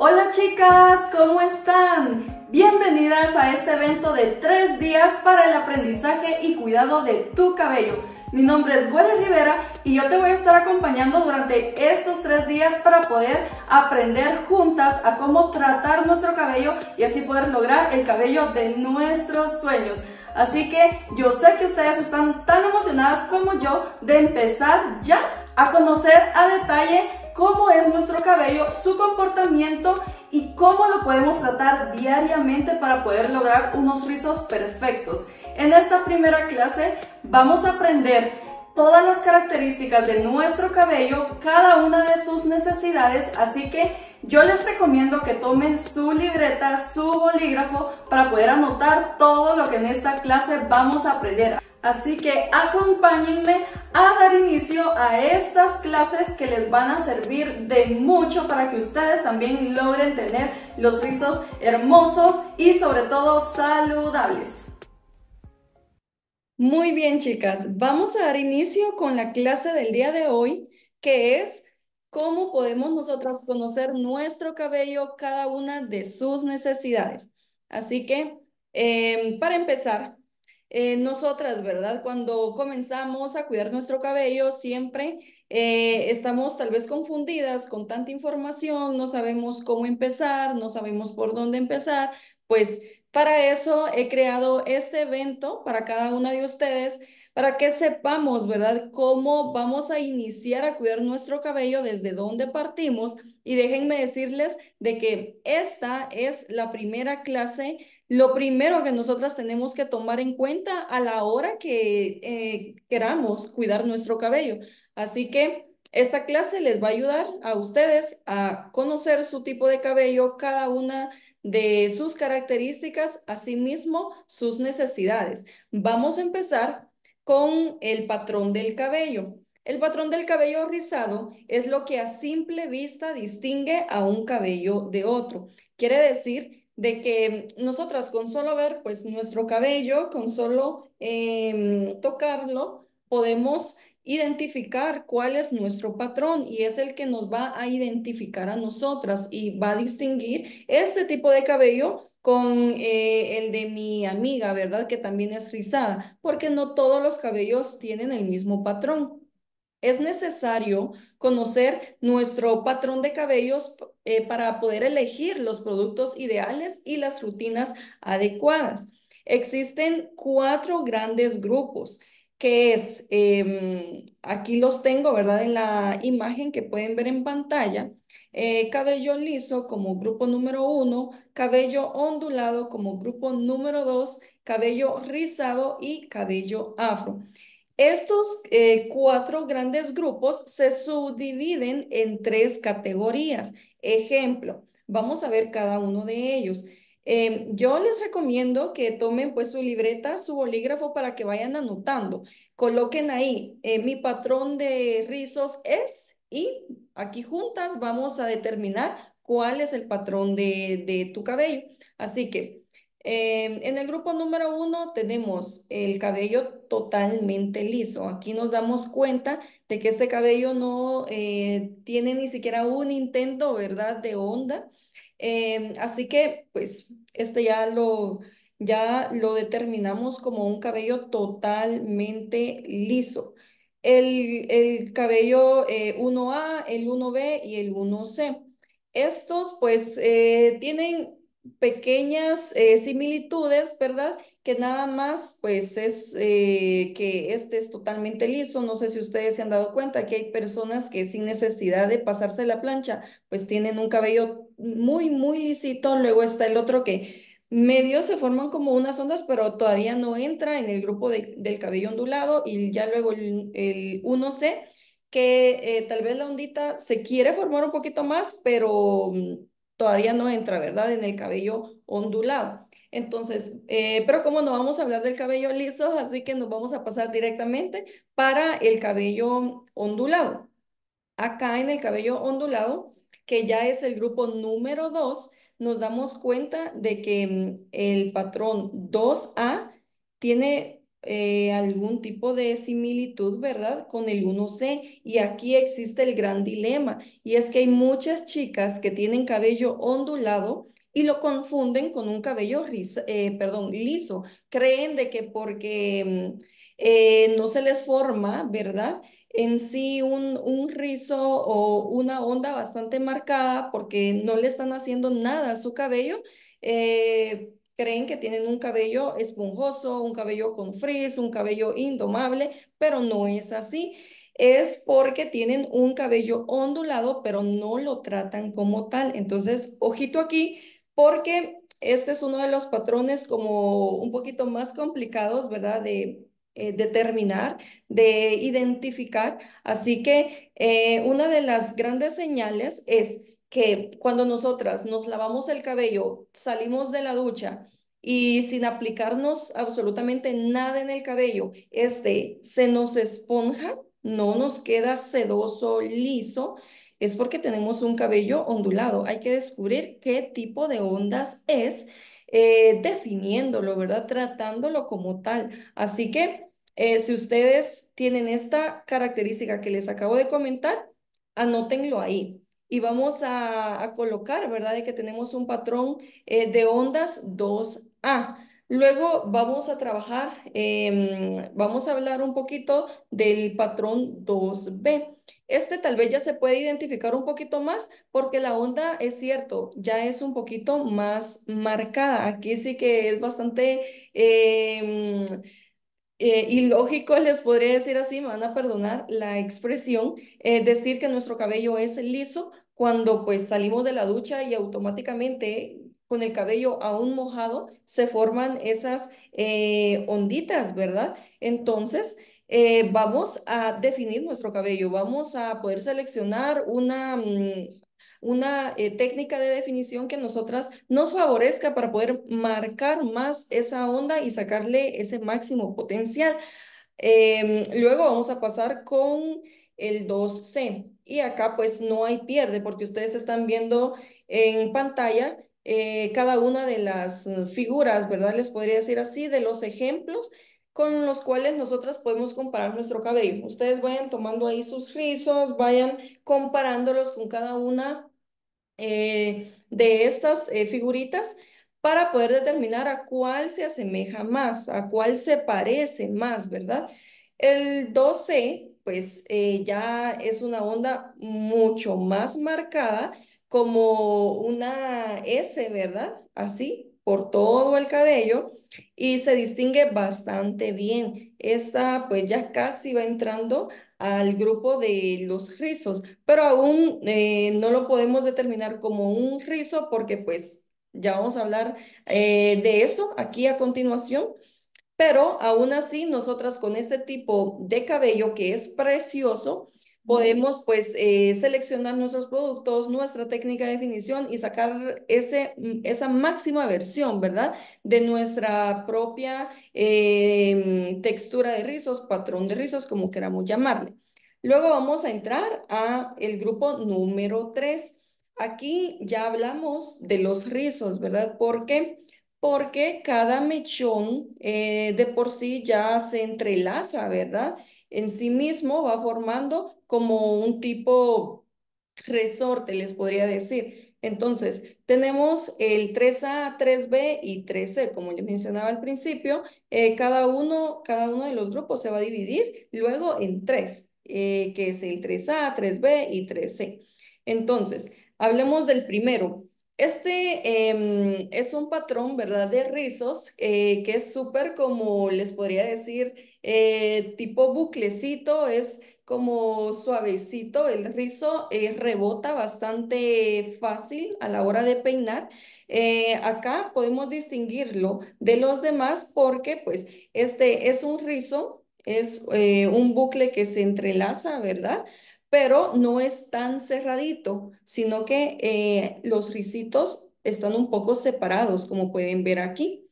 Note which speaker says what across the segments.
Speaker 1: Hola chicas, ¿cómo están? Bienvenidas a este evento de tres días para el aprendizaje y cuidado de tu cabello. Mi nombre es buena Rivera y yo te voy a estar acompañando durante estos tres días para poder aprender juntas a cómo tratar nuestro cabello y así poder lograr el cabello de nuestros sueños. Así que yo sé que ustedes están tan emocionadas como yo de empezar ya a conocer a detalle cómo es nuestro cabello, su comportamiento y cómo lo podemos tratar diariamente para poder lograr unos rizos perfectos. En esta primera clase vamos a aprender todas las características de nuestro cabello, cada una de sus necesidades, así que yo les recomiendo que tomen su libreta, su bolígrafo para poder anotar todo lo que en esta clase vamos a aprender. Así que acompáñenme a dar inicio a estas clases que les van a servir de mucho para que ustedes también logren tener los rizos hermosos y sobre todo saludables. Muy bien chicas, vamos a dar inicio con la clase del día de hoy que es cómo podemos nosotras conocer nuestro cabello, cada una de sus necesidades. Así que, em, para empezar, nosotras, ¿verdad? Cuando comenzamos a cuidar nuestro cabello, siempre eh, estamos tal vez confundidas con tanta información, no sabemos cómo empezar, no sabemos por dónde empezar. Pues para eso he creado este evento para cada una de ustedes, para que sepamos, ¿verdad?, cómo vamos a iniciar a cuidar nuestro cabello, desde dónde partimos. Y déjenme decirles de que esta es la primera clase lo primero que nosotras tenemos que tomar en cuenta a la hora que eh, queramos cuidar nuestro cabello. Así que esta clase les va a ayudar a ustedes a conocer su tipo de cabello, cada una de sus características, asimismo sus necesidades. Vamos a empezar con el patrón del cabello. El patrón del cabello rizado es lo que a simple vista distingue a un cabello de otro. Quiere decir de que nosotras con solo ver pues nuestro cabello, con solo em, tocarlo, podemos identificar cuál es nuestro patrón y es el que nos va a identificar a nosotras y va a distinguir este tipo de cabello con eh, el de mi amiga, ¿verdad? Que también es rizada, porque no todos los cabellos tienen el mismo patrón. Es necesario conocer nuestro patrón de cabellos eh, para poder elegir los productos ideales y las rutinas adecuadas. Existen cuatro grandes grupos, que es, em, aquí los tengo, ¿verdad? En la imagen que pueden ver en pantalla, eh, cabello liso como grupo número uno, cabello ondulado como grupo número dos, cabello rizado y cabello afro. Estos eh, cuatro grandes grupos se subdividen en tres categorías. Ejemplo, vamos a ver cada uno de ellos. Em, yo les recomiendo que tomen pues su libreta, su bolígrafo para que vayan anotando. Coloquen ahí, eh, mi patrón de rizos es y aquí juntas vamos a determinar cuál es el patrón de tu cabello. Así que Em, en el grupo número uno tenemos el cabello totalmente liso. Aquí nos damos cuenta de que este cabello no eh, tiene ni siquiera un intento, ¿verdad?, de onda. Em, así que, pues, este ya lo, ya lo determinamos como un cabello totalmente liso. El, el cabello 1A, eh, el 1B y el 1C. Estos, pues, eh, tienen pequeñas eh, similitudes, ¿verdad? Que nada más, pues es eh, que este es totalmente liso. No sé si ustedes se han dado cuenta que hay personas que sin necesidad de pasarse la plancha, pues tienen un cabello muy, muy lisito. Luego está el otro que medio se forman como unas ondas, pero todavía no entra en el grupo del cabello ondulado y ya luego el, el 1C, que eh, tal vez la ondita se quiere formar un poquito más, pero mm, todavía no entra, ¿verdad? En el cabello ondulado. Entonces, eh, pero como no vamos a hablar del cabello liso, así que nos vamos a pasar directamente para el cabello ondulado. Acá en el cabello ondulado, que ya es el grupo número 2, nos damos cuenta de que mm, el patrón 2A tiene eh, algún tipo de similitud, ¿verdad? Con el 1C. Y aquí existe el gran dilema, y es que hay muchas chicas que tienen cabello ondulado y lo confunden con un cabello eh, perdón, liso. Creen de que porque mm, eh, no se les forma, ¿verdad? en sí un, rizo o una onda bastante marcada porque no le están haciendo nada a su cabello, creen que tienen un cabello esponjoso, un cabello con frizz, un cabello indomable, pero no es así. Es porque tienen un cabello ondulado, pero no lo tratan como tal. Entonces, ojito aquí, porque este es uno de los patrones como un poquito más complicados, ¿verdad? De, eh, determinar, de identificar. Así que eh, una de las grandes señales es que cuando nosotras nos lavamos el cabello, salimos de la ducha y sin aplicarnos absolutamente nada en el cabello, este se nos esponja, no nos queda sedoso, liso, es porque tenemos un cabello ondulado. Hay que descubrir qué tipo de ondas es, eh, definiéndolo, ¿verdad? Tratándolo como tal. Así que eh, si ustedes tienen esta característica que les acabo de comentar, anótenlo ahí y vamos a, colocar, ¿verdad? De que tenemos un patrón eh, de ondas 2A. Luego vamos a trabajar, em, vamos a hablar un poquito del patrón 2B. Este tal vez ya se puede identificar un poquito más porque la onda, es cierto, ya es un poquito más marcada. Aquí sí que es bastante... Em, y eh, lógico, les podría decir así, me van a perdonar la expresión, eh, decir que nuestro cabello es liso cuando pues salimos de la ducha y automáticamente con el cabello aún mojado se forman esas eh, onditas, ¿verdad? Entonces, vamos a definir nuestro cabello, vamos a poder seleccionar una, mm, una eh, técnica de definición que nosotras nos favorezca para poder marcar más esa onda y sacarle ese máximo potencial. Em, luego vamos a pasar con el 2C y acá pues no hay pierde porque ustedes están viendo en pantalla eh, cada una de las eh, figuras, ¿verdad? Les podría decir así, de los ejemplos con los cuales nosotras podemos comparar nuestro cabello. Ustedes vayan tomando ahí sus rizos, vayan comparándolos con cada una eh, de estas eh, figuritas para poder determinar a cuál se asemeja más, a cuál se parece más, ¿verdad? El 12 pues eh, ya es una onda mucho más marcada, como una S, ¿verdad? Así, por todo el cabello, y se distingue bastante bien. Esta pues ya casi va entrando al grupo de los rizos, pero aún eh, no lo podemos determinar como un rizo porque pues ya vamos a hablar eh, de eso aquí a continuación, pero aún así nosotras con este tipo de cabello que es precioso, podemos pues eh, seleccionar nuestros productos, nuestra técnica de definición y sacar ese, mm, esa máxima versión, ¿verdad? De nuestra propia eh, mm, textura de rizos, patrón de rizos, como queramos llamarle. Luego vamos a entrar a el grupo número 3. Aquí ya hablamos de los rizos, ¿verdad? ¿Por qué? porque cada mechón eh, de por sí ya se entrelaza, ¿verdad? En sí mismo va formando como un tipo resorte, les podría decir. Entonces, tenemos el 3A, 3B y 3C, como les mencionaba al principio, eh, cada, uno, cada uno de los grupos se va a dividir luego en tres, eh, que es el 3A, 3B y 3C. Entonces, hablemos del primero. Este em, es un patrón, ¿verdad?, de rizos eh, que es súper como les podría decir, tipo buclecito, es como suavecito, el rizo eh, rebota bastante fácil a la hora de peinar. Eh, acá podemos distinguirlo de los demás porque pues este es un rizo, es eh, un bucle que se entrelaza, ¿verdad? Pero no es tan cerradito, sino que los risitos están un poco separados, como pueden ver aquí.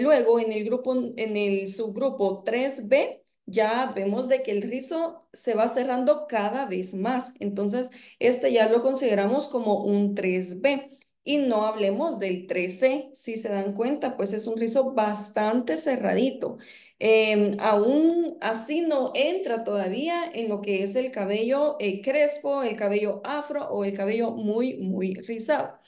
Speaker 1: luego en el grupo, en el subgrupo 3B, ya vemos de que el rizo se va cerrando cada vez más. Entonces, este ya lo consideramos como un 3B. Y no hablemos del 3C, si se dan cuenta, pues es un rizo bastante cerradito. Em, aún así no entra todavía en lo que es el cabello eh, crespo, el cabello afro o el cabello muy, muy rizado.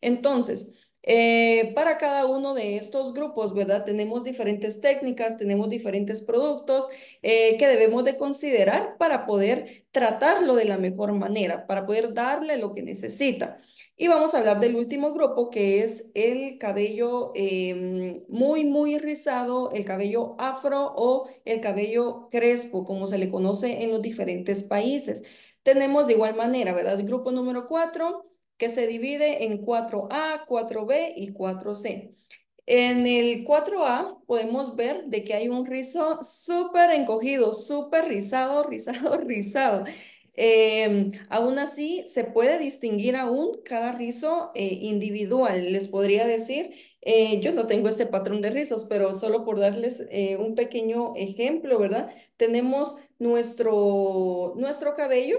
Speaker 1: Entonces, eh, para cada uno de estos grupos, ¿verdad? Tenemos diferentes técnicas, tenemos diferentes productos eh, que debemos de considerar para poder tratarlo de la mejor manera, para poder darle lo que necesita. Y vamos a hablar del último grupo, que es el cabello em, muy, muy rizado, el cabello afro o el cabello crespo, como se le conoce en los diferentes países. Tenemos de igual manera, ¿verdad? El grupo número cuatro que se divide en 4A, 4B y 4C. En el 4A podemos ver de que hay un rizo súper encogido, súper rizado, rizado, rizado. Em, aún así, se puede distinguir aún cada rizo eh, individual. Les podría decir, eh, yo no tengo este patrón de rizos, pero solo por darles eh, un pequeño ejemplo, ¿verdad? Tenemos nuestro, nuestro cabello,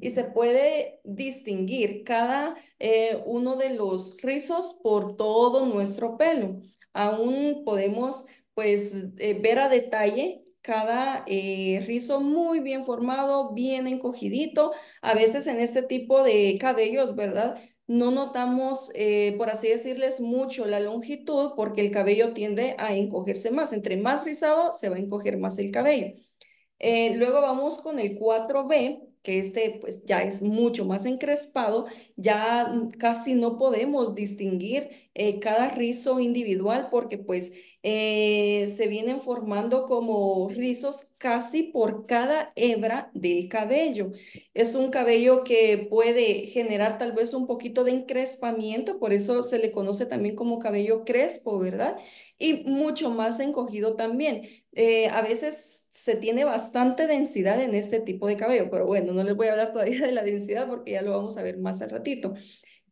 Speaker 1: y se puede distinguir cada eh, uno de los rizos por todo nuestro pelo. Aún podemos pues eh, ver a detalle cada eh, rizo muy bien formado, bien encogidito. A veces en este tipo de cabellos, ¿verdad? No notamos, por así decirles, mucho la longitud porque el cabello tiende a encogerse más. Entre más rizado, se va a encoger más el cabello. luego vamos con el 4B, que este pues ya es mucho más encrespado, ya casi no podemos distinguir eh, cada rizo individual porque pues eh, se vienen formando como rizos casi por cada hebra del cabello. Es un cabello que puede generar tal vez un poquito de encrespamiento, por eso se le conoce también como cabello crespo, ¿verdad? Y mucho más encogido también. Eh, a veces se tiene bastante densidad en este tipo de cabello, pero bueno, no les voy a hablar todavía de la densidad porque ya lo vamos a ver más al ratito.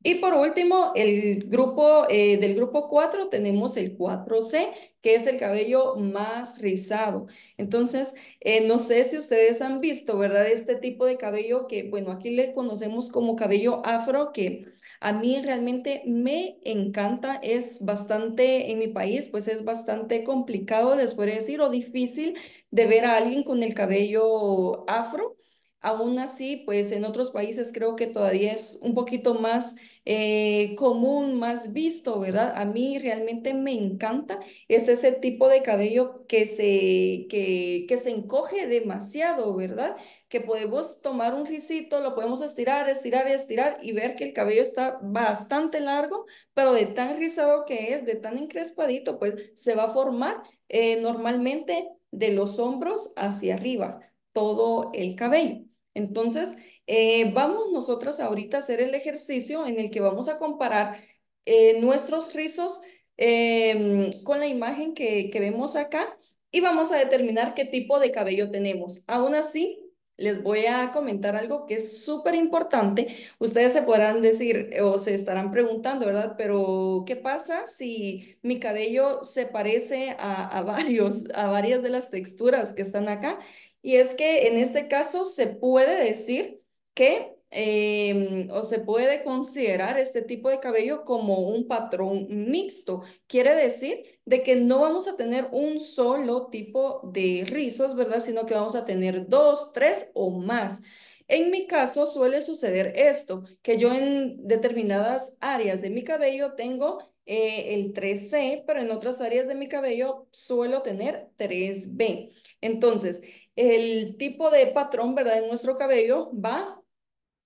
Speaker 1: Y por último, el grupo, eh, del grupo 4 tenemos el 4C, que es el cabello más rizado. Entonces, eh, no sé si ustedes han visto, ¿verdad? Este tipo de cabello que, bueno, aquí le conocemos como cabello afro, que a mí realmente me encanta, es bastante, en mi país, pues es bastante complicado, les decir, o difícil de ver a alguien con el cabello afro Aún así, pues en otros países creo que todavía es un poquito más eh, común, más visto, ¿verdad? A mí realmente me encanta, es ese tipo de cabello que se, que, se encoge demasiado, ¿verdad? Que podemos tomar un rizito, lo podemos estirar, estirar, estirar y ver que el cabello está bastante largo, pero de tan rizado que es, de tan encrespadito, pues se va a formar eh, normalmente de los hombros hacia arriba todo el cabello. Entonces, eh, vamos nosotras ahorita a hacer el ejercicio en el que vamos a comparar eh, nuestros rizos em, con la imagen que, que vemos acá y vamos a determinar qué tipo de cabello tenemos. Aún así, les voy a comentar algo que es súper importante. Ustedes se podrán decir o se estarán preguntando, ¿verdad? Pero, ¿qué pasa si mi cabello se parece a, varios, a varias de las texturas que están acá? y es que en este caso se puede decir que em, o se puede considerar este tipo de cabello como un patrón mixto. Quiere decir de que no vamos a tener un solo tipo de rizos, ¿verdad? Sino que vamos a tener dos, tres o más. En mi caso suele suceder esto, que yo en determinadas áreas de mi cabello tengo eh, el 3C, pero en otras áreas de mi cabello suelo tener 3B. Entonces, el tipo de patrón, ¿verdad? En nuestro cabello va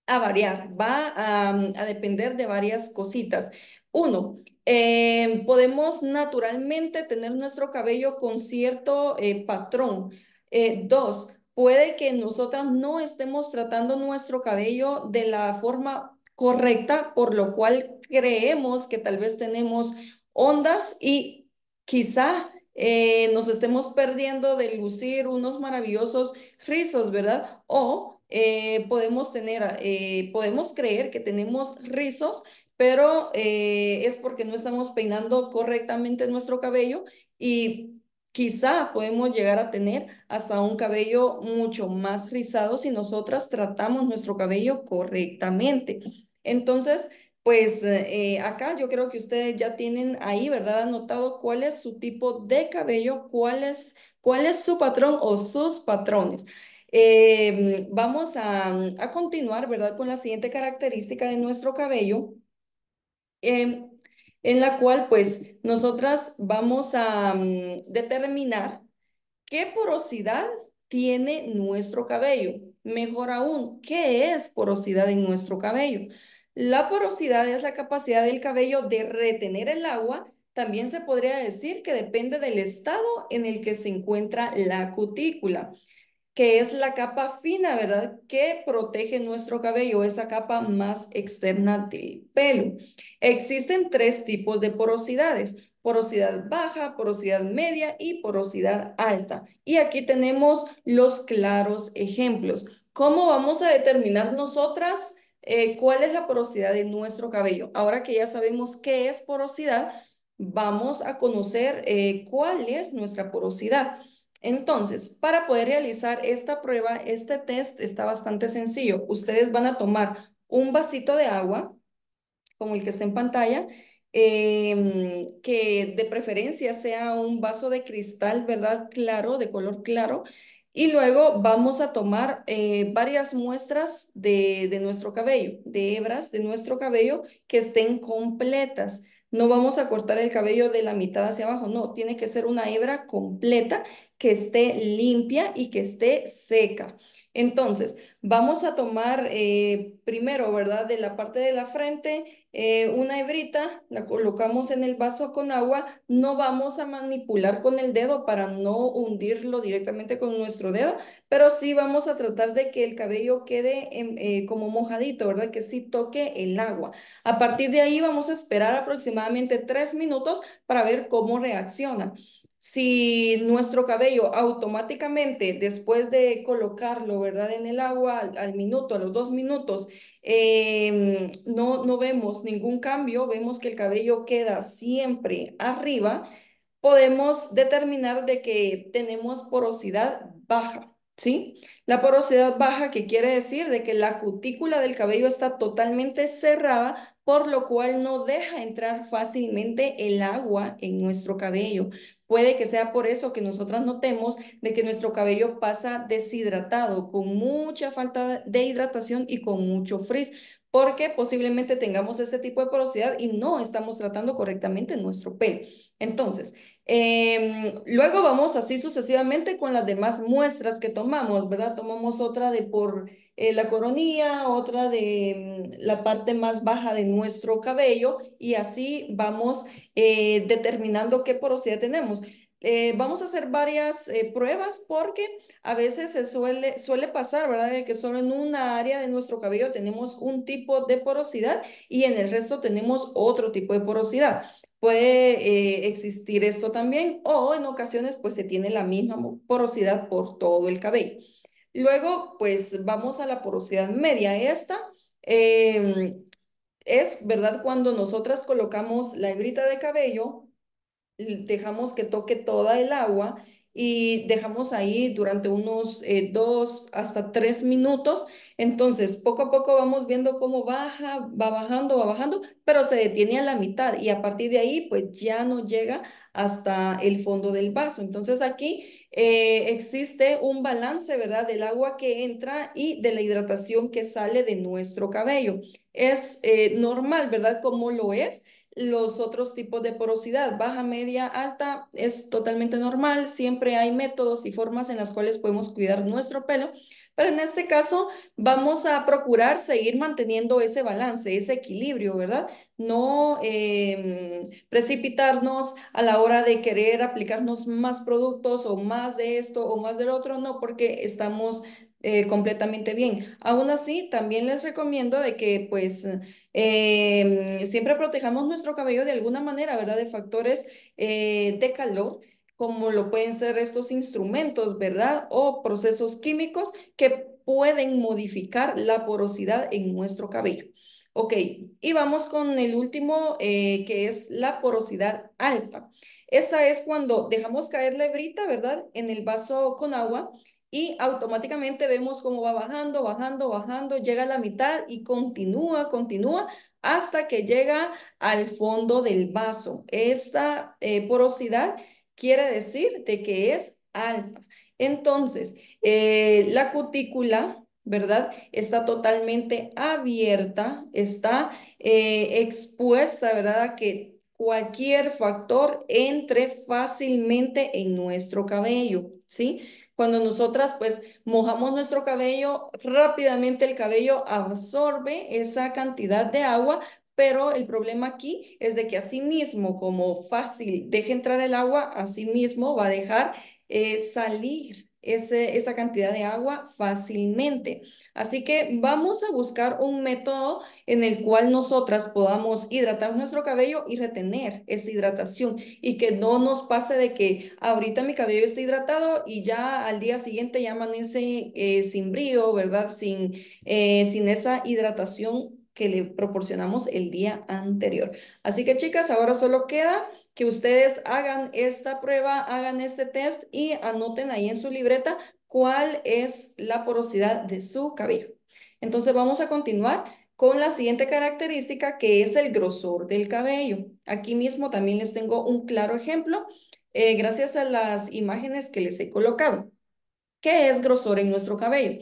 Speaker 1: a variar, va a, mm, depender de varias cositas. Uno, em, podemos naturalmente tener nuestro cabello con cierto eh, patrón. Eh, dos, puede que nosotras no estemos tratando nuestro cabello de la forma correcta, por lo cual creemos que tal vez tenemos ondas y quizá eh, nos estemos perdiendo de lucir unos maravillosos rizos, ¿verdad? O eh, podemos tener, eh, podemos creer que tenemos rizos, pero es porque no estamos peinando correctamente nuestro cabello y quizá podemos llegar a tener hasta un cabello mucho más rizado si nosotras tratamos nuestro cabello correctamente. Entonces, pues eh, acá yo creo que ustedes ya tienen ahí, ¿verdad? Anotado cuál es su tipo de cabello, cuál es, su patrón o sus patrones. Eh, vamos a, continuar, ¿verdad? Con la siguiente característica de nuestro cabello, eh, en la cual pues nosotras vamos a mm, determinar qué porosidad tiene nuestro cabello. Mejor aún, ¿qué es porosidad en nuestro cabello? La porosidad es la capacidad del cabello de retener el agua. También se podría decir que depende del estado en el que se encuentra la cutícula, que es la capa fina, ¿verdad? Que protege nuestro cabello, esa capa más externa del pelo. Existen tres tipos de porosidades porosidad baja, porosidad media y porosidad alta. Y aquí tenemos los claros ejemplos. ¿Cómo vamos a determinar nosotras eh, ¿Cuál es la porosidad de nuestro cabello? Ahora que ya sabemos qué es porosidad, vamos a conocer eh, cuál es nuestra porosidad. Entonces, para poder realizar esta prueba, este test está bastante sencillo. Ustedes van a tomar un vasito de agua, como el que está en pantalla, em, que de preferencia sea un vaso de cristal, ¿verdad? Claro, de color claro. Y luego vamos a tomar eh, varias muestras de, de, nuestro cabello, de hebras de nuestro cabello que estén completas. No vamos a cortar el cabello de la mitad hacia abajo, no, tiene que ser una hebra completa que esté limpia y que esté seca. Entonces, vamos a tomar eh, primero, ¿verdad? De la parte de la frente, eh, una hebrita, la colocamos en el vaso con agua, no vamos a manipular con el dedo para no hundirlo directamente con nuestro dedo, pero sí vamos a tratar de que el cabello quede eh, como mojadito, ¿verdad? Que sí toque el agua. A partir de ahí vamos a esperar aproximadamente tres minutos para ver cómo reacciona si nuestro cabello automáticamente, después de colocarlo, ¿verdad? En el agua al, minuto, a los dos minutos, em, no, no vemos ningún cambio, vemos que el cabello queda siempre arriba, podemos determinar de que tenemos porosidad baja, ¿sí? La porosidad baja que quiere decir de que la cutícula del cabello está totalmente cerrada por lo cual no deja entrar fácilmente el agua en nuestro cabello. Puede que sea por eso que nosotras notemos de que nuestro cabello pasa deshidratado, con mucha falta de hidratación y con mucho frizz, porque posiblemente tengamos este tipo de porosidad y no estamos tratando correctamente nuestro pelo. Entonces, Em, luego vamos así sucesivamente con las demás muestras que tomamos, ¿verdad? Tomamos otra de por eh, la coronilla, otra de mm, la parte más baja de nuestro cabello y así vamos eh, determinando qué porosidad tenemos. Eh, vamos a hacer varias pruebas porque a veces se suele, suele pasar, ¿verdad? que solo en una área de nuestro cabello tenemos un tipo de porosidad y en el resto tenemos otro tipo de porosidad. Puede eh, existir esto también o en ocasiones pues se tiene la misma porosidad por todo el cabello. Luego pues vamos a la porosidad media. Esta em, es, ¿verdad? Cuando nosotras colocamos la hebrita de cabello, dejamos que toque toda el agua y dejamos ahí durante unos eh, dos hasta tres minutos. Entonces, poco a poco vamos viendo cómo baja, va bajando, va bajando, pero se detiene a la mitad y a partir de ahí, pues ya no llega hasta el fondo del vaso. Entonces, aquí eh, existe un balance, ¿verdad?, del agua que entra y de la hidratación que sale de nuestro cabello. Es eh, normal, ¿verdad?, como lo es los otros tipos de porosidad. Baja, media, alta es totalmente normal. Siempre hay métodos y formas en las cuales podemos cuidar nuestro pelo. Pero en este caso vamos a procurar seguir manteniendo ese balance, ese equilibrio, ¿verdad? No em, precipitarnos a la hora de querer aplicarnos más productos o más de esto o más del otro, no, porque estamos eh, completamente bien. Aún así, también les recomiendo de que pues Em, siempre protejamos nuestro cabello de alguna manera, ¿verdad? De factores eh, de calor como lo pueden ser estos instrumentos, ¿verdad? O procesos químicos que pueden modificar la porosidad en nuestro cabello. Ok, y vamos con el último, eh, que es la porosidad alta. Esta es cuando dejamos caer la hebrita, ¿verdad? En el vaso con agua y automáticamente vemos cómo va bajando, bajando, bajando, llega a la mitad y continúa, continúa hasta que llega al fondo del vaso. Esta eh, porosidad quiere decir que es alta. Entonces, eh, la cutícula, ¿verdad? Está totalmente abierta, está eh, expuesta, ¿verdad? A que cualquier factor entre fácilmente en nuestro cabello, ¿sí? Cuando nosotras pues mojamos nuestro cabello, rápidamente el cabello absorbe esa cantidad de agua, pero el problema aquí es de que así mismo, como fácil deja entrar el agua, así mismo va a dejar eh, salir ese, esa cantidad de agua fácilmente. Así que vamos a buscar un método en el cual nosotras podamos hidratar nuestro cabello y retener esa hidratación y que no nos pase de que ahorita mi cabello está hidratado y ya al día siguiente ya amanece eh, sin brío, ¿verdad? Sin, eh, sin esa hidratación que le proporcionamos el día anterior. Así que chicas, ahora solo queda que ustedes hagan esta prueba, hagan este test y anoten ahí en su libreta cuál es la porosidad de su cabello. Entonces vamos a continuar con la siguiente característica que es el grosor del cabello. Aquí mismo también les tengo un claro ejemplo eh, gracias a las imágenes que les he colocado. ¿Qué es grosor en nuestro cabello?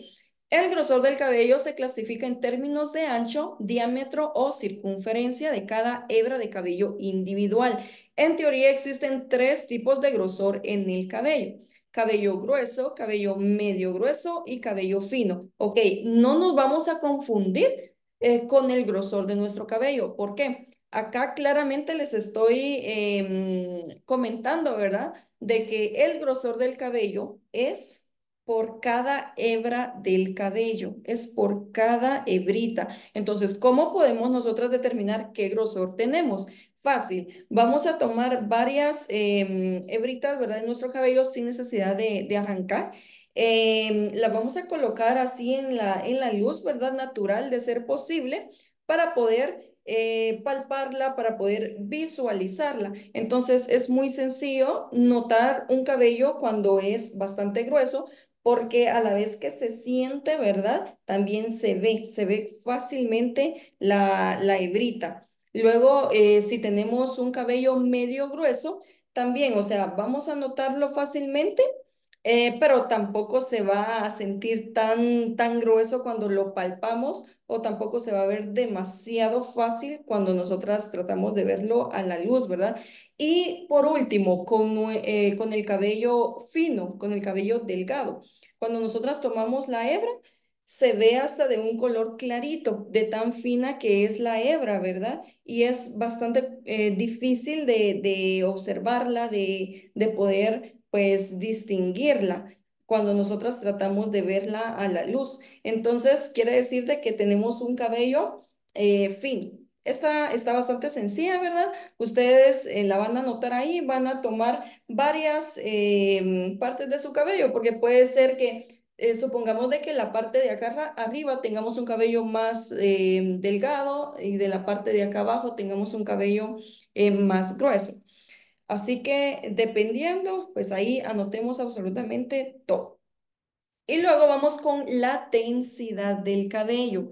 Speaker 1: El grosor del cabello se clasifica en términos de ancho, diámetro o circunferencia de cada hebra de cabello individual. En teoría existen tres tipos de grosor en el cabello. Cabello grueso, cabello medio grueso y cabello fino. Ok, no nos vamos a confundir eh, con el grosor de nuestro cabello. ¿Por qué? Acá claramente les estoy em, comentando, ¿verdad? De que el grosor del cabello es por cada hebra del cabello, es por cada hebrita. Entonces, ¿cómo podemos nosotros determinar qué grosor tenemos? Fácil. Vamos a tomar varias em, hebritas, ¿verdad? en nuestro cabello sin necesidad de, arrancar. Em, la las vamos a colocar así en la, en la luz, ¿verdad? Natural de ser posible para poder eh, palparla, para poder visualizarla. Entonces es muy sencillo notar un cabello cuando es bastante grueso, porque a la vez que se siente, ¿verdad? También se ve, se ve fácilmente la, la hebrita. Luego, eh, si tenemos un cabello medio grueso, también, o sea, vamos a notarlo fácilmente, eh, pero tampoco se va a sentir tan, tan grueso cuando lo palpamos o tampoco se va a ver demasiado fácil cuando nosotras tratamos de verlo a la luz, ¿verdad? Y por último, con, eh, con el cabello fino, con el cabello delgado. Cuando nosotras tomamos la hebra, se ve hasta de un color clarito, de tan fina que es la hebra, ¿verdad? Y es bastante eh, difícil de, observarla, de, de poder pues distinguirla cuando nosotras tratamos de verla a la luz. Entonces, quiere decir que tenemos un cabello eh, fino. Esta está bastante sencilla, ¿verdad? Ustedes eh, la van a notar ahí, van a tomar varias eh, partes de su cabello, porque puede ser que eh, supongamos de que la parte de acá arriba tengamos un cabello más eh, delgado y de la parte de acá abajo tengamos un cabello eh, más grueso. Así que dependiendo, pues ahí anotemos absolutamente todo. Y luego vamos con la densidad del cabello,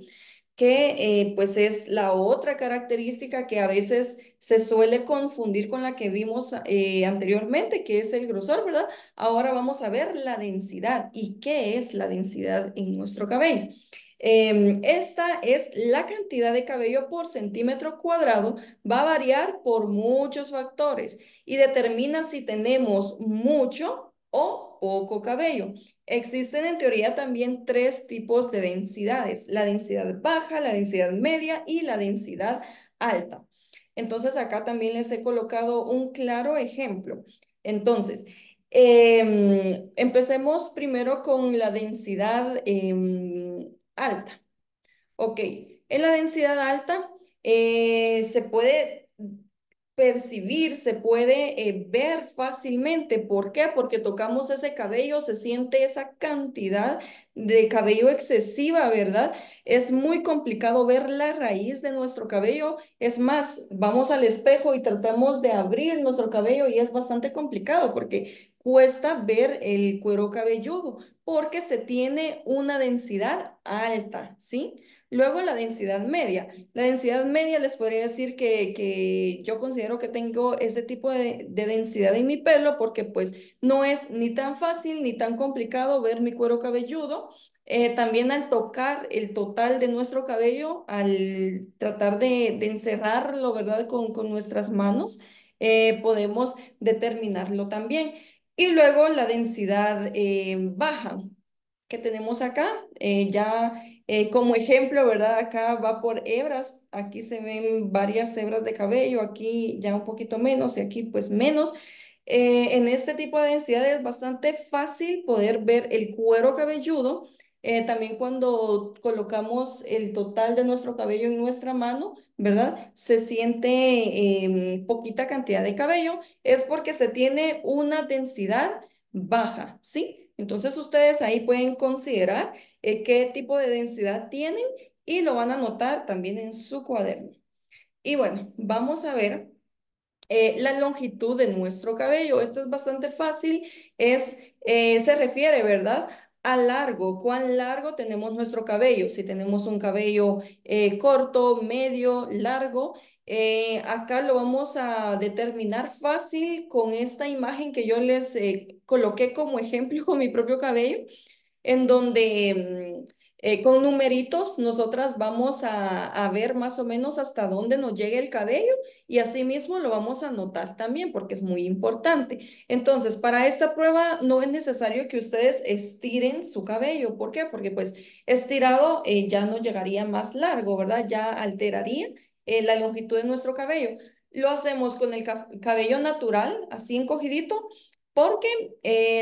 Speaker 1: que pues es la otra característica que a veces se suele confundir con la que vimos eh, anteriormente, que es el grosor, ¿verdad? Ahora vamos a ver la densidad y qué es la densidad en nuestro cabello. Em, esta es la cantidad de cabello por centímetro cuadrado, va a variar por muchos factores y determina si tenemos mucho o poco cabello. Existen en teoría también tres tipos de densidades, la densidad baja, la densidad media y la densidad alta. Entonces acá también les he colocado un claro ejemplo. Entonces, em, empecemos primero con la densidad em, alta. Ok, en la densidad alta eh, se puede percibir, se puede eh, ver fácilmente. ¿Por qué? Porque tocamos ese cabello, se siente esa cantidad de cabello excesiva, ¿verdad? Es muy complicado ver la raíz de nuestro cabello. Es más, vamos al espejo y tratamos de abrir nuestro cabello y es bastante complicado porque cuesta ver el cuero cabelludo porque se tiene una densidad alta, ¿sí? Luego la densidad media. La densidad media les podría decir que, que yo considero que tengo ese tipo de, densidad en mi pelo porque pues no es ni tan fácil ni tan complicado ver mi cuero cabelludo. Eh, también al tocar el total de nuestro cabello, al tratar de, de encerrarlo, ¿verdad? Con, nuestras manos, eh, podemos determinarlo también. Y luego la densidad eh, baja que tenemos acá, ya eh, como ejemplo, ¿verdad? Acá va por hebras, aquí se ven varias hebras de cabello, aquí ya un poquito menos y aquí pues menos. Eh, en este tipo de densidad es bastante fácil poder ver el cuero cabelludo. Eh, también cuando colocamos el total de nuestro cabello en nuestra mano, ¿verdad? Se siente em, poquita cantidad de cabello, es porque se tiene una densidad baja, ¿sí? Entonces ustedes ahí pueden considerar eh, qué tipo de densidad tienen y lo van a notar también en su cuaderno. Y bueno, vamos a ver eh, la longitud de nuestro cabello. Esto es bastante fácil, es, eh, se refiere, ¿verdad? a largo, cuán largo tenemos nuestro cabello, si tenemos un cabello corto, medio, largo. acá lo vamos a determinar fácil con esta imagen que yo les coloqué como ejemplo con mi propio cabello en donde mm, eh, con numeritos nosotras vamos a, ver más o menos hasta dónde nos llega el cabello y asimismo lo vamos a notar también porque es muy importante. Entonces, para esta prueba no es necesario que ustedes estiren su cabello. ¿Por qué? Porque pues estirado eh, ya no llegaría más largo, ¿verdad? Ya alteraría eh, la longitud de nuestro cabello. Lo hacemos con el cabello natural, así encogidito, porque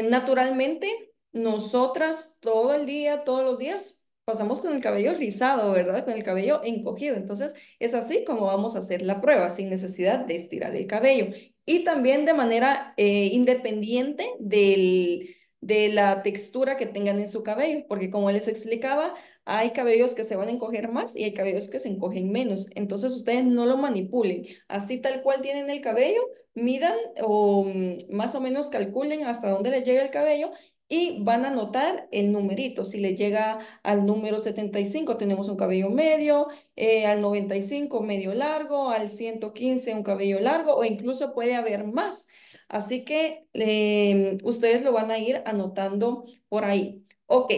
Speaker 1: naturalmente nosotras todo el día, todos los días, pasamos con el cabello rizado, ¿verdad? Con el cabello encogido. Entonces, es así como vamos a hacer la prueba, sin necesidad de estirar el cabello. Y también de manera eh, independiente del, de la textura que tengan en su cabello, porque como les explicaba, hay cabellos que se van a encoger más y hay cabellos que se encogen menos. Entonces, ustedes no lo manipulen. Así tal cual tienen el cabello, midan o mm, más o menos calculen hasta dónde les llega el cabello y van a anotar el numerito. Si le llega al número 75 tenemos un cabello medio, eh, al 95 medio largo, al 115 un cabello largo o incluso puede haber más. Así que eh, ustedes lo van a ir anotando por ahí. Ok,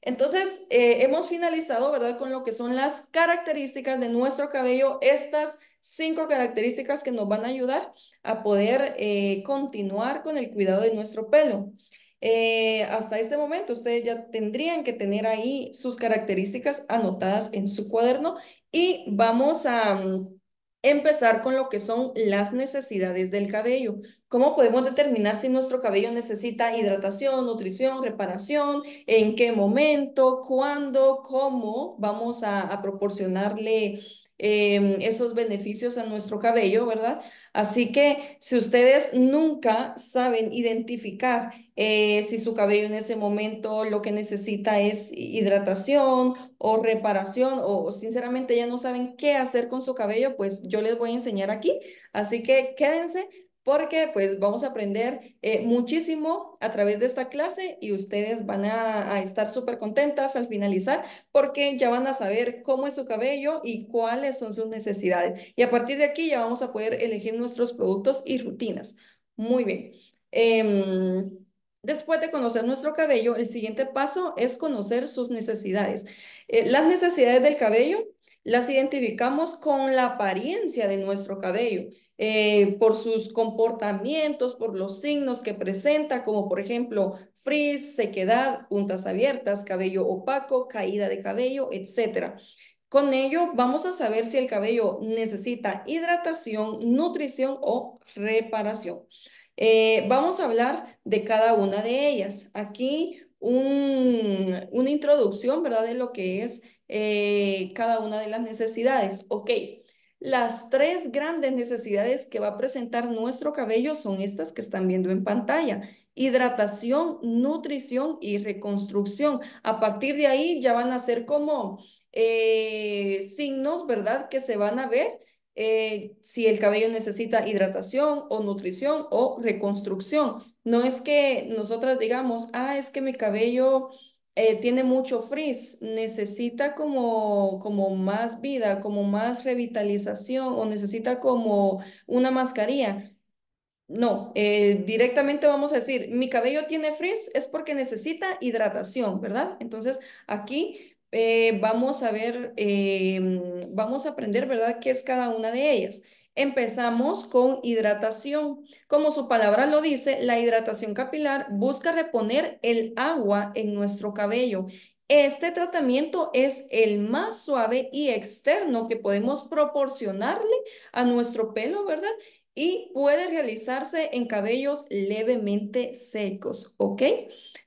Speaker 1: entonces eh, hemos finalizado, ¿verdad? Con lo que son las características de nuestro cabello, estas cinco características que nos van a ayudar a poder continuar con el cuidado de nuestro pelo. Eh, hasta este momento ustedes ya tendrían que tener ahí sus características anotadas en su cuaderno y vamos a mm, empezar con lo que son las necesidades del cabello. ¿Cómo podemos determinar si nuestro cabello necesita hidratación, nutrición, reparación? ¿En qué momento? ¿Cuándo? ¿Cómo vamos a, proporcionarle em, esos beneficios a nuestro cabello, verdad? Así que si ustedes nunca saben identificar eh, si su cabello en ese momento lo que necesita es hidratación o reparación o sinceramente ya no saben qué hacer con su cabello, pues yo les voy a enseñar aquí. Así que quédense porque pues vamos a aprender eh, muchísimo a través de esta clase y ustedes van a, estar súper contentas al finalizar porque ya van a saber cómo es su cabello y cuáles son sus necesidades. Y a partir de aquí ya vamos a poder elegir nuestros productos y rutinas. Muy bien. Em, Después de conocer nuestro cabello, el siguiente paso es conocer sus necesidades. Eh, las necesidades del cabello las identificamos con la apariencia de nuestro cabello, eh, por sus comportamientos, por los signos que presenta, como por ejemplo frizz, sequedad, puntas abiertas, cabello opaco, caída de cabello, etc. Con ello vamos a saber si el cabello necesita hidratación, nutrición o reparación. Eh, vamos a hablar de cada una de ellas. Aquí una introducción, ¿verdad? De lo que es eh, cada una de las necesidades. Ok, las tres grandes necesidades que va a presentar nuestro cabello son estas que están viendo en pantalla. Hidratación, nutrición y reconstrucción. A partir de ahí ya van a ser como eh, signos, ¿verdad? Que se van a ver eh, si el cabello necesita hidratación o nutrición o reconstrucción. No es que nosotras digamos, ah, es que mi cabello eh, tiene mucho frizz, necesita como, como más vida, como más revitalización o necesita como una mascarilla. No, eh, directamente vamos a decir, mi cabello tiene frizz es porque necesita hidratación, ¿verdad? Entonces, aquí eh, vamos a ver, eh, vamos a aprender, ¿verdad?, qué es cada una de ellas. Empezamos con hidratación. Como su palabra lo dice, la hidratación capilar busca reponer el agua en nuestro cabello. Este tratamiento es el más suave y externo que podemos proporcionarle a nuestro pelo, ¿verdad? y puede realizarse en cabellos levemente secos, ¿ok?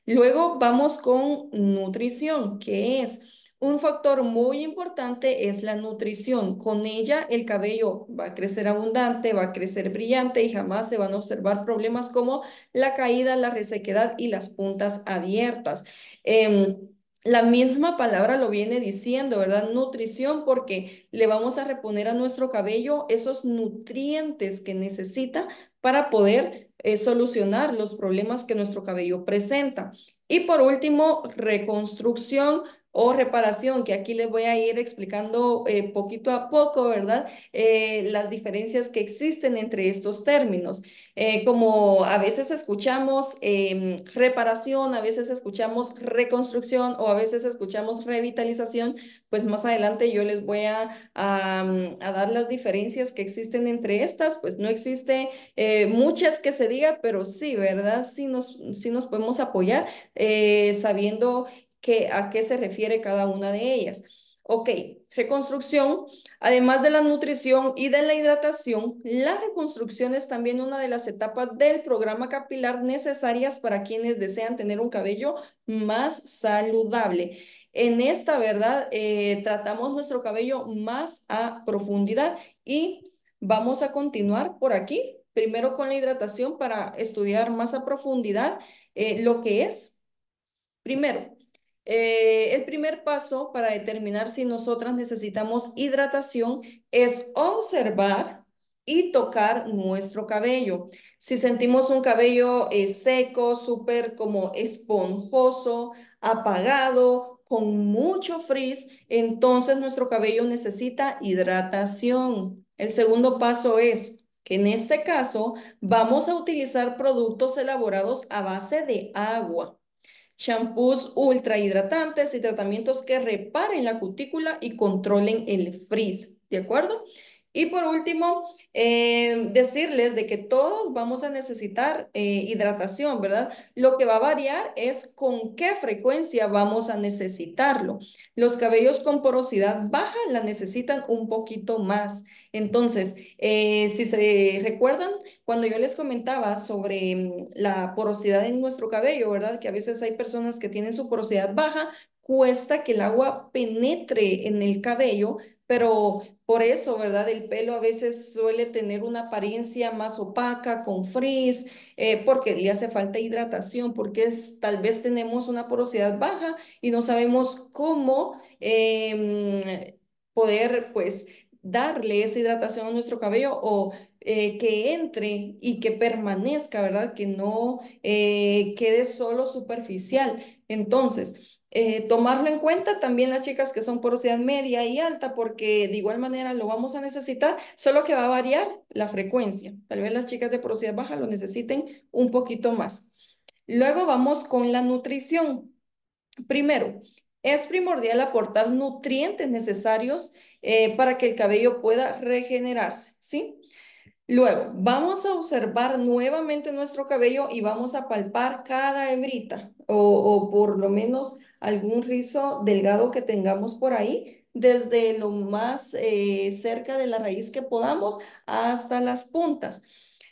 Speaker 1: Luego vamos con nutrición, que es un factor muy importante es la nutrición. Con ella el cabello va a crecer abundante, va a crecer brillante y jamás se van a observar problemas como la caída, la resequedad y las puntas abiertas. Em, la misma palabra lo viene diciendo, ¿verdad? Nutrición porque le vamos a reponer a nuestro cabello esos nutrientes que necesita para poder eh, solucionar los problemas que nuestro cabello presenta. Y por último, reconstrucción o reparación, que aquí les voy a ir explicando eh, poquito a poco, ¿verdad? Eh, las diferencias que existen entre estos términos. Eh, como a veces escuchamos em, reparación, a veces escuchamos reconstrucción o a veces escuchamos revitalización, pues más adelante yo les voy a, dar las diferencias que existen entre estas, pues no existe muchas que se diga, pero sí, ¿verdad? Sí nos, sí nos podemos apoyar sabiendo a qué se refiere cada una de ellas. Ok, reconstrucción, además de la nutrición y de la hidratación, la reconstrucción es también una de las etapas del programa capilar necesarias para quienes desean tener un cabello más saludable. En esta, ¿verdad? Eh, tratamos nuestro cabello más a profundidad y vamos a continuar por aquí, primero con la hidratación para estudiar más a profundidad eh, lo que es, primero, eh, el primer paso para determinar si nosotras necesitamos hidratación es observar y tocar nuestro cabello. Si sentimos un cabello eh, seco, súper como esponjoso, apagado, con mucho frizz, entonces nuestro cabello necesita hidratación. El segundo paso es que en este caso vamos a utilizar productos elaborados a base de agua shampoos ultra hidratantes y tratamientos que reparen la cutícula y controlen el frizz, ¿de acuerdo? Y por último, eh, decirles de que todos vamos a necesitar eh, hidratación, ¿verdad? Lo que va a variar es con qué frecuencia vamos a necesitarlo. Los cabellos con porosidad baja la necesitan un poquito más. Entonces, eh, si se recuerdan, cuando yo les comentaba sobre mm, la porosidad en nuestro cabello, ¿verdad? Que a veces hay personas que tienen su porosidad baja, cuesta que el agua penetre en el cabello pero por eso, ¿verdad? El pelo a veces suele tener una apariencia más opaca, con frizz, eh, porque le hace falta hidratación, porque es, tal vez tenemos una porosidad baja y no sabemos cómo em, poder, pues, darle esa hidratación a nuestro cabello o eh, que entre y que permanezca, ¿verdad? Que no eh, quede solo superficial. Entonces, eh, tomarlo en cuenta también las chicas que son porosidad media y alta, porque de igual manera lo vamos a necesitar, solo que va a variar la frecuencia. Tal vez las chicas de porosidad baja lo necesiten un poquito más. Luego vamos con la nutrición. Primero, es primordial aportar nutrientes necesarios eh, para que el cabello pueda regenerarse, ¿sí? Luego, vamos a observar nuevamente nuestro cabello y vamos a palpar cada hebrita o, por lo menos algún rizo delgado que tengamos por ahí, desde lo más eh, cerca de la raíz que podamos hasta las puntas.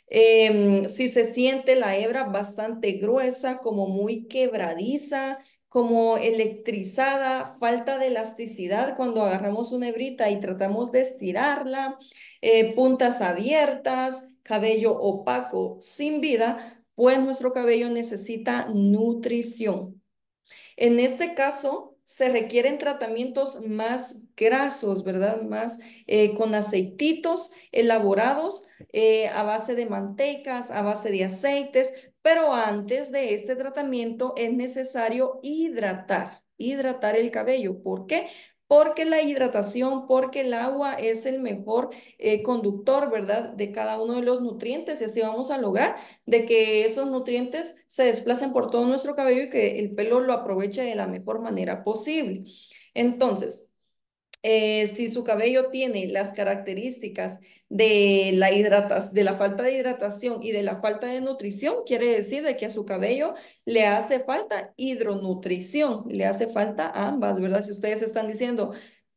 Speaker 1: Em, si se siente la hebra bastante gruesa, como muy quebradiza, como electrizada, falta de elasticidad cuando agarramos una hebrita y tratamos de estirarla, eh, puntas abiertas, cabello opaco, sin vida, pues nuestro cabello necesita nutrición. En este caso, se requieren tratamientos más grasos, ¿verdad? Más eh, con aceititos elaborados eh, a base de mantecas, a base de aceites, pero antes de este tratamiento es necesario hidratar, hidratar el cabello. ¿Por qué? Porque la hidratación, porque el agua es el mejor eh, conductor, ¿verdad? De cada uno de los nutrientes y así vamos a lograr de que esos nutrientes se desplacen por todo nuestro cabello y que el pelo lo aproveche de la mejor manera posible. Entonces, eh, si su cabello tiene las características de la, hidratas, de la falta de hidratación y de la falta de nutrición, quiere decir de que a su cabello le hace falta hidronutrición, le hace falta ambas, ¿verdad? Si ustedes están diciendo,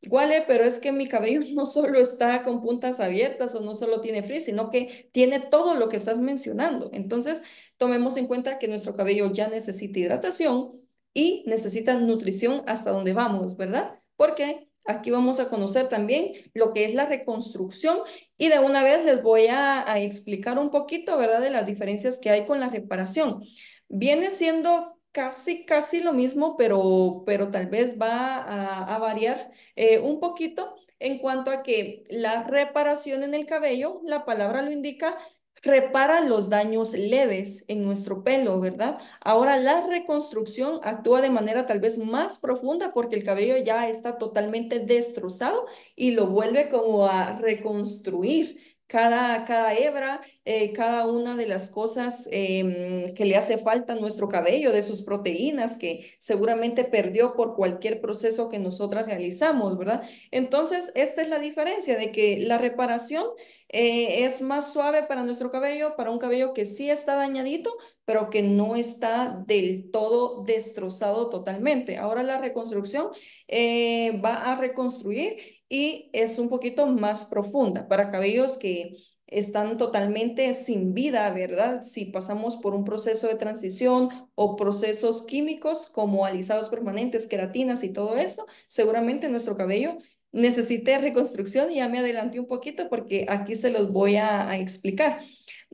Speaker 1: vale, pero es que mi cabello no solo está con puntas abiertas o no solo tiene frizz, sino que tiene todo lo que estás mencionando. Entonces, tomemos en cuenta que nuestro cabello ya necesita hidratación y necesita nutrición hasta donde vamos, ¿verdad? Porque Aquí vamos a conocer también lo que es la reconstrucción y de una vez les voy a, explicar un poquito, ¿verdad?, de las diferencias que hay con la reparación. Viene siendo casi, casi lo mismo, pero, pero tal vez va a, variar eh, un poquito en cuanto a que la reparación en el cabello, la palabra lo indica, repara los daños leves en nuestro pelo, ¿verdad? Ahora la reconstrucción actúa de manera tal vez más profunda porque el cabello ya está totalmente destrozado y lo vuelve como a reconstruir cada, hebra, eh, cada una de las cosas em, que le hace falta a nuestro cabello, de sus proteínas que seguramente perdió por cualquier proceso que nosotras realizamos, ¿verdad? Entonces, esta es la diferencia de que la reparación eh, es más suave para nuestro cabello, para un cabello que sí está dañadito, pero que no está del todo destrozado totalmente. Ahora la reconstrucción eh, va a reconstruir y es un poquito más profunda para cabellos que están totalmente sin vida, ¿verdad? Si pasamos por un proceso de transición o procesos químicos como alisados permanentes, queratinas y todo eso, seguramente nuestro cabello necesite reconstrucción y ya me adelanté un poquito porque aquí se los voy a explicar.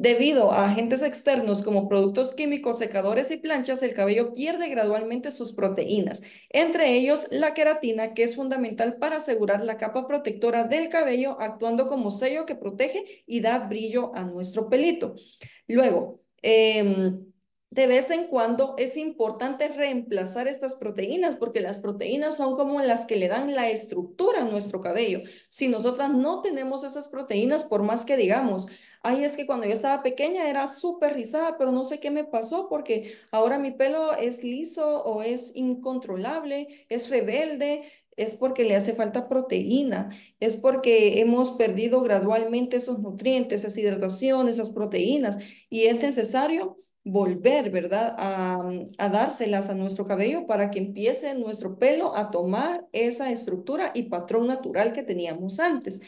Speaker 1: Debido a agentes externos como productos químicos, secadores y planchas, el cabello pierde gradualmente sus proteínas, entre ellos la queratina, que es fundamental para asegurar la capa protectora del cabello, actuando como sello que protege y da brillo a nuestro pelito. Luego, em, de vez en cuando es importante reemplazar estas proteínas porque las proteínas son como las que le dan la estructura a nuestro cabello. Si nosotras no tenemos esas proteínas, por más que digamos, ay, es que cuando yo estaba pequeña era súper rizada, pero no sé qué me pasó porque ahora mi pelo es liso o es incontrolable, es rebelde, es porque le hace falta proteína, es porque hemos perdido gradualmente esos nutrientes, esas hidrataciones, esas proteínas, y es necesario volver, ¿verdad?, a dárselas a nuestro cabello para que empiece nuestro pelo a tomar esa estructura y patrón natural que teníamos antes.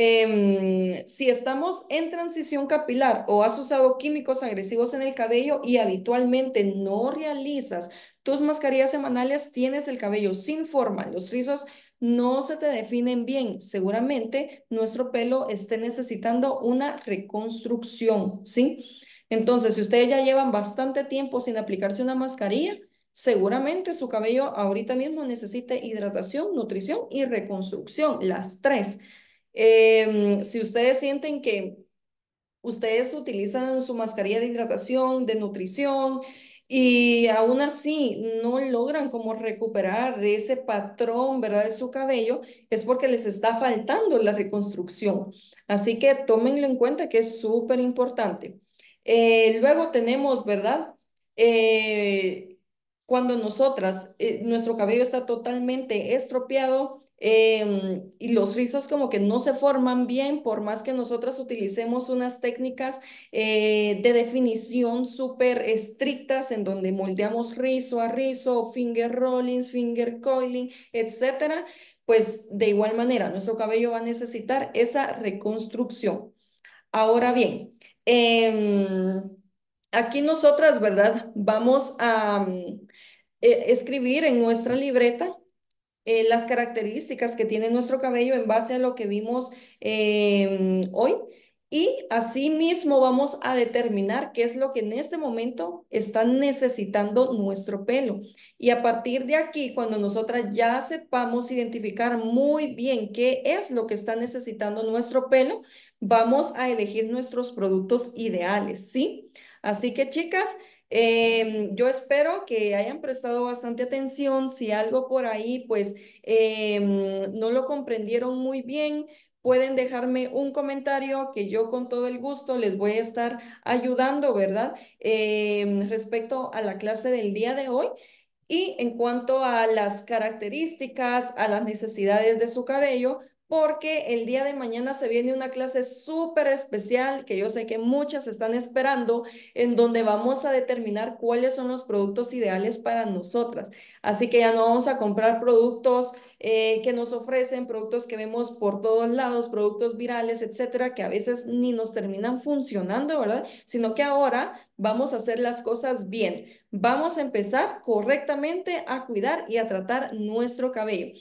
Speaker 1: Em, si estamos en transición capilar o has usado químicos agresivos en el cabello y habitualmente no realizas tus mascarillas semanales, tienes el cabello sin forma, los rizos no se te definen bien, seguramente nuestro pelo esté necesitando una reconstrucción, ¿sí? Entonces, si ustedes ya llevan bastante tiempo sin aplicarse una mascarilla, seguramente su cabello ahorita mismo necesita hidratación, nutrición y reconstrucción, las tres. Em, si ustedes sienten que ustedes utilizan su mascarilla de hidratación, de nutrición, y aún así no logran como recuperar ese patrón, ¿verdad? De su cabello, es porque les está faltando la reconstrucción. Así que tómenlo en cuenta que es súper importante. Eh, luego tenemos, ¿verdad? Eh, cuando nosotras, eh, nuestro cabello está totalmente estropeado, Em, y los rizos como que no se forman bien por más que nosotras utilicemos unas técnicas eh, de definición súper estrictas en donde moldeamos rizo a rizo, finger rollings, finger coiling, etcétera, pues de igual manera nuestro cabello va a necesitar esa reconstrucción. Ahora bien, em, aquí nosotras, ¿verdad? Vamos a em, e-, escribir en nuestra libreta eh, las características que tiene nuestro cabello en base a lo que vimos em, hoy. Y asimismo vamos a determinar qué es lo que en este momento está necesitando nuestro pelo. Y a partir de aquí, cuando nosotras ya sepamos identificar muy bien qué es lo que está necesitando nuestro pelo, vamos a elegir nuestros productos ideales, ¿sí? Así que chicas, Em, yo espero que hayan prestado bastante atención. Si algo por ahí, pues em, no lo comprendieron muy bien, pueden dejarme un comentario que yo con todo el gusto les voy a estar ayudando, ¿verdad? Em, respecto a la clase del día de hoy. Y en cuanto a las características, a las necesidades de su cabello, porque el día de mañana se viene una clase súper especial que yo sé que muchas están esperando, en donde vamos a determinar cuáles son los productos ideales para nosotras. Así que ya no vamos a comprar productos eh, que nos ofrecen, productos que vemos por todos lados, productos virales, etcétera, que a veces ni nos terminan funcionando, ¿verdad? Sino que ahora vamos a hacer las cosas bien. Vamos a empezar correctamente a cuidar y a tratar nuestro cabello.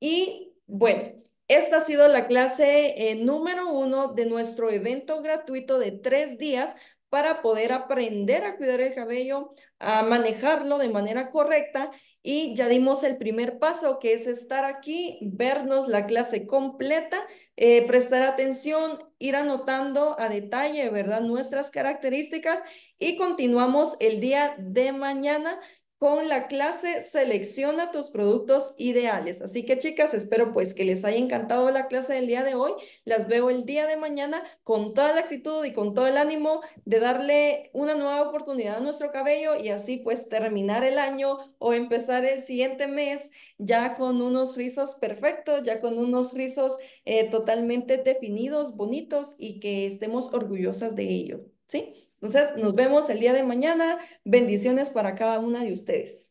Speaker 1: Y bueno, esta ha sido la clase eh, número uno de nuestro evento gratuito de tres días para poder aprender a cuidar el cabello, a manejarlo de manera correcta y ya dimos el primer paso, que es estar aquí, vernos la clase completa, eh, prestar atención, ir anotando a detalle, ¿verdad? Nuestras características y continuamos el día de mañana con la clase Selecciona tus productos ideales. Así que chicas, espero pues que les haya encantado la clase del día de hoy. Las veo el día de mañana con toda la actitud y con todo el ánimo de darle una nueva oportunidad a nuestro cabello y así pues terminar el año o empezar el siguiente mes ya con unos rizos perfectos, ya con unos rizos eh, totalmente definidos, bonitos y que estemos orgullosas de ello. ¿Sí? Entonces, nos vemos el día de mañana. Bendiciones para cada una de ustedes.